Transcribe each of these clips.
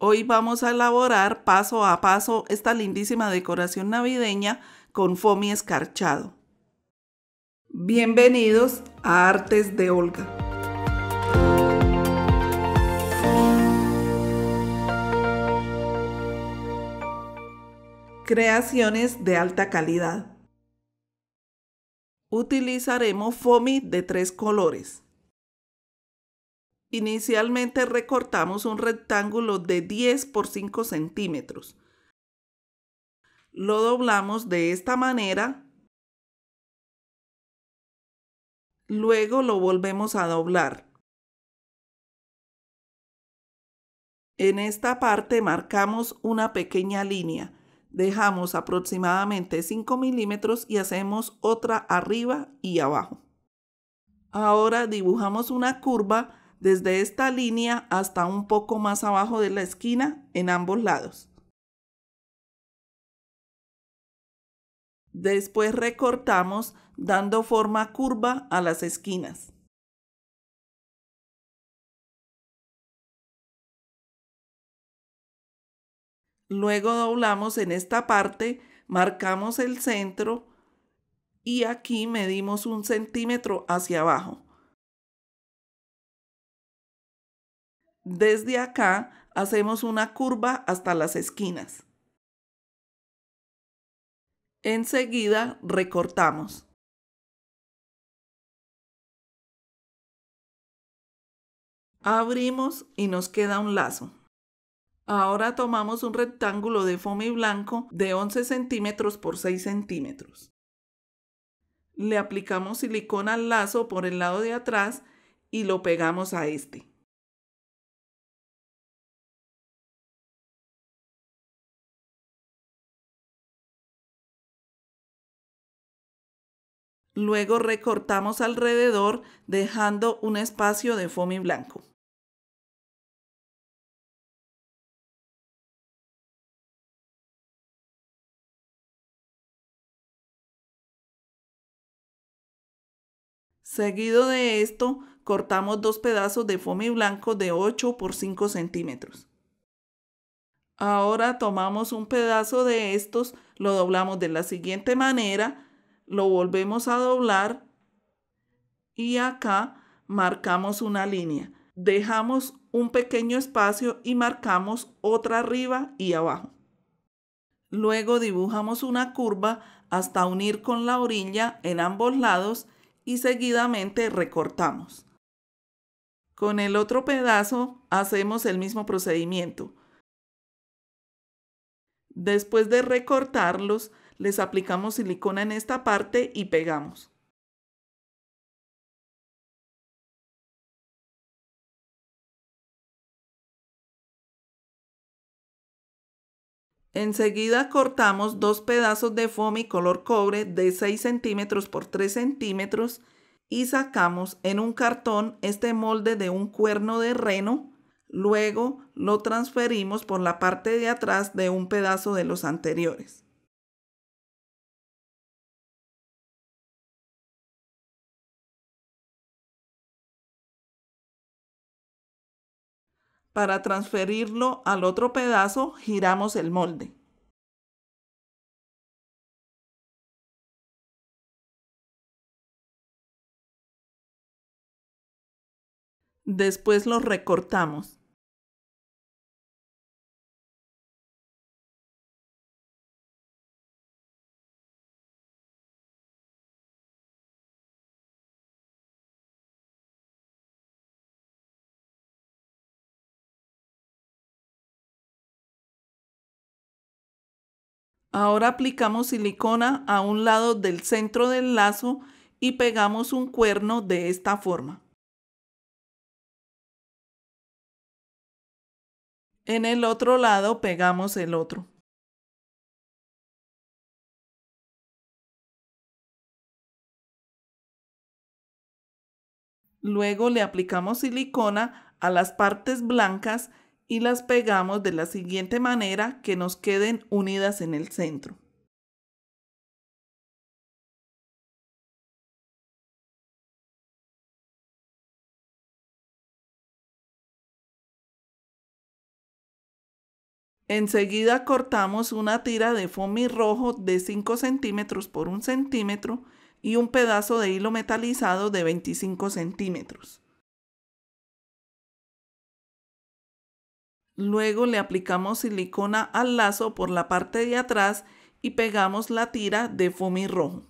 Hoy vamos a elaborar paso a paso esta lindísima decoración navideña con foamy escarchado. Bienvenidos a Artes de Olga. Creaciones de alta calidad. Utilizaremos foamy de tres colores. Inicialmente recortamos un rectángulo de 10 por 5 centímetros. Lo doblamos de esta manera. Luego lo volvemos a doblar. En esta parte marcamos una pequeña línea. Dejamos aproximadamente 5 milímetros y hacemos otra arriba y abajo. Ahora dibujamos una curva desde esta línea hasta un poco más abajo de la esquina en ambos lados. Después recortamos dando forma curva a las esquinas. Luego doblamos en esta parte, marcamos el centro y aquí medimos un centímetro hacia abajo. Desde acá hacemos una curva hasta las esquinas. Enseguida recortamos. Abrimos y nos queda un lazo. Ahora tomamos un rectángulo de foamy blanco de 11 centímetros por 6 centímetros. Le aplicamos silicona al lazo por el lado de atrás y lo pegamos a este. Luego recortamos alrededor dejando un espacio de foamy blanco. Seguido de esto, cortamos dos pedazos de foamy blanco de 8 por 5 centímetros. Ahora tomamos un pedazo de estos, lo doblamos de la siguiente manera, lo volvemos a doblar y acá marcamos una línea. Dejamos un pequeño espacio y marcamos otra arriba y abajo. Luego dibujamos una curva hasta unir con la orilla en ambos lados y seguidamente recortamos. Con el otro pedazo hacemos el mismo procedimiento. Después de recortarlos, les aplicamos silicona en esta parte y pegamos. Enseguida cortamos dos pedazos de foamy color cobre de 6 centímetros por 3 centímetros y sacamos en un cartón este molde de un cuerno de reno. Luego lo transferimos por la parte de atrás de un pedazo de los anteriores. Para transferirlo al otro pedazo, giramos el molde. Después lo recortamos. Ahora aplicamos silicona a un lado del centro del lazo y pegamos un cuerno de esta forma. En el otro lado pegamos el otro. Luego le aplicamos silicona a las partes blancas y las pegamos de la siguiente manera que nos queden unidas en el centro. Enseguida cortamos una tira de foamy rojo de 5 centímetros por 1 centímetro y un pedazo de hilo metalizado de 25 centímetros. Luego le aplicamos silicona al lazo por la parte de atrás y pegamos la tira de foamy rojo.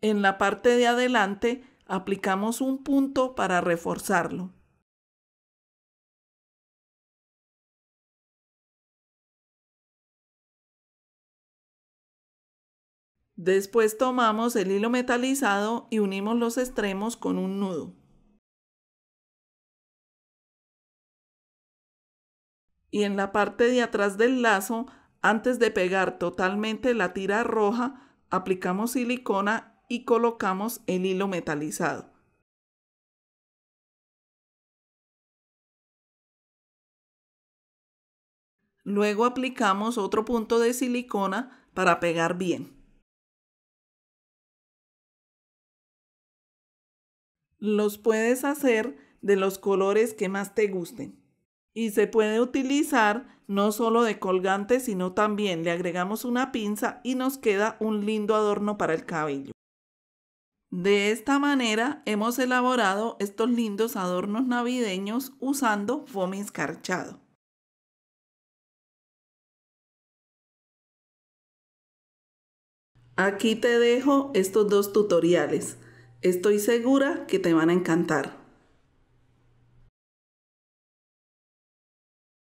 En la parte de adelante aplicamos un punto para reforzarlo. Después tomamos el hilo metalizado y unimos los extremos con un nudo. y en la parte de atrás del lazo, antes de pegar totalmente la tira roja, aplicamos silicona y colocamos el hilo metalizado. Luego aplicamos otro punto de silicona para pegar bien. Los puedes hacer de los colores que más te gusten y se puede utilizar no solo de colgante, sino también le agregamos una pinza y nos queda un lindo adorno para el cabello. De esta manera hemos elaborado estos lindos adornos navideños usando foamy escarchado. Aquí te dejo estos dos tutoriales. Estoy segura que te van a encantar.